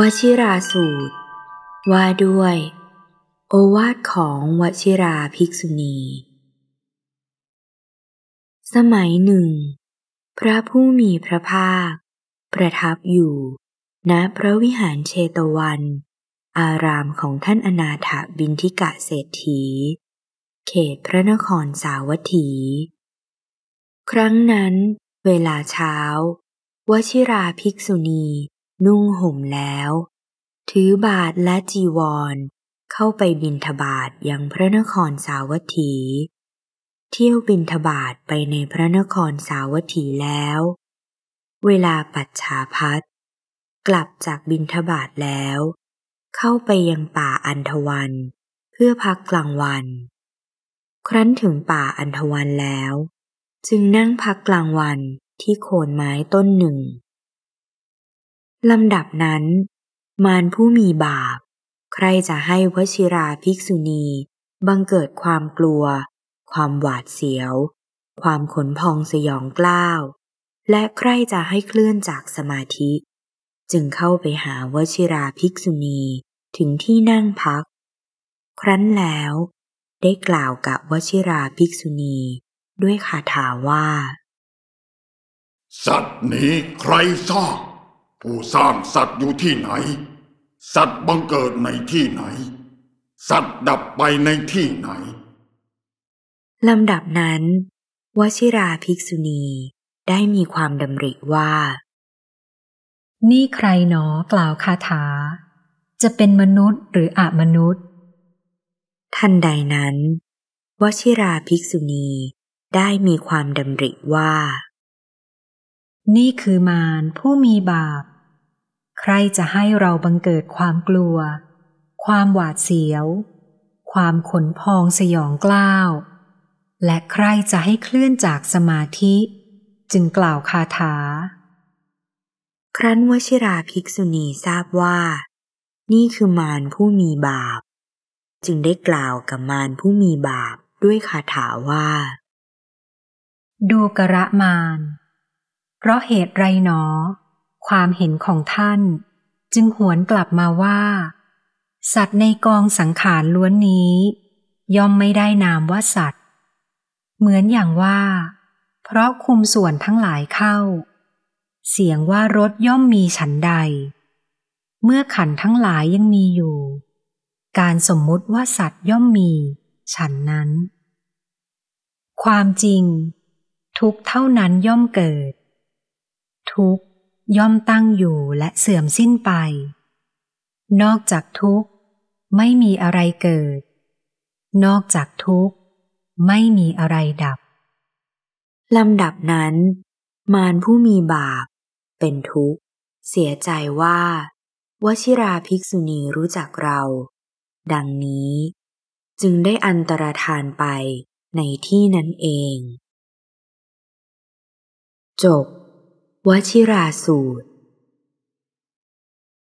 วชิราสูตร ว่าด้วย โอวาทของวชิราภิกษุณี สมัยหนึ่ง พระผู้มีพระภาค ประทับอยู่ณพระวิหารเชตวัน อารามของท่านอนาถบินทิกะเศรษฐี เขตพระนครสาวัตถี ครั้งนั้น เวลาเช้าวชิราภิกษุณีนุ่งห่มแล้ว ถือบาทและจีวรเข้าไปบินทบาทยังพระนครสาวัตถี เที่ยวบินทบาทไปในพระนครสาวัตถีแล้ว เวลาปัจฉาพัดกลับจากบินทบาทแล้ว เข้าไปยังป่าอันทวันเพื่อพักกลางวัน ครั้นถึงป่าอันทวันแล้ว จึงนั่งพักกลางวันที่โคนไม้ต้นหนึ่งลำดับนั้นมารผู้มีบาป ใครจะให้วชิราภิกษุณี บังเกิดความกลัว ความหวาดเสียว ความขนพองสยองกล้าว และใครจะให้เคลื่อนจากสมาธิ จึงเข้าไปหาวชิราภิกษุณีถึงที่นั่งพัก ครั้นแล้ว ได้กล่าวกับวชิราภิกษุณี ด้วยคาถาว่า สัตว์นี้ใครสร้างผู้สร้างสัตว์อยู่ที่ไหน สัตว์บังเกิดในที่ไหน สัตว์ดับไปในที่ไหน ลำดับนั้นวชิราภิกษุณีได้มีความดำริว่า นี่ใครหนอกล่าวคาถา จะเป็นมนุษย์หรืออามนุษย์ท่านใดนั้นวชิราภิกษุณีได้มีความดำริว่า นี่คือมารผู้มีบาปใครจะให้เราบังเกิดความกลัว ความหวาดเสียว ความขนพองสยองกล้าว และใครจะให้เคลื่อนจากสมาธิ จึงกล่าวคาถา ครั้นวชิราภิกษุณีทราบว่า นี่คือมารผู้มีบาป จึงได้กล่าวกับมารผู้มีบาปด้วยคาถาว่า ดูกระมาน เพราะเหตุไรหนอความเห็นของท่านจึงหวนกลับมาว่า สัตว์ในกองสังขารล้วนนี้ย่อมไม่ได้นามว่าสัตว์ เหมือนอย่างว่า เพราะคุมส่วนทั้งหลายเข้า เสียงว่ารถย่อมมีฉันใด เมื่อขันทั้งหลายยังมีอยู่ การสมมุติว่าสัตว์ย่อมมี ฉันนั้น ความจริง ทุกเท่านั้นย่อมเกิดทุกขย่อมตั้งอยู่และเสื่อมสิ้นไป นอกจากทุกข์ ไม่มีอะไรเกิด นอกจากทุกข์ ไม่มีอะไรดับ ลำดับนั้น มารผู้มีบาปเป็นทุกข์ เสียใจว่าวชิราภิกษุณีรู้จักเรา ดังนี้จึงได้อันตรธานไปในที่นั้นเอง จบวชิราสูตร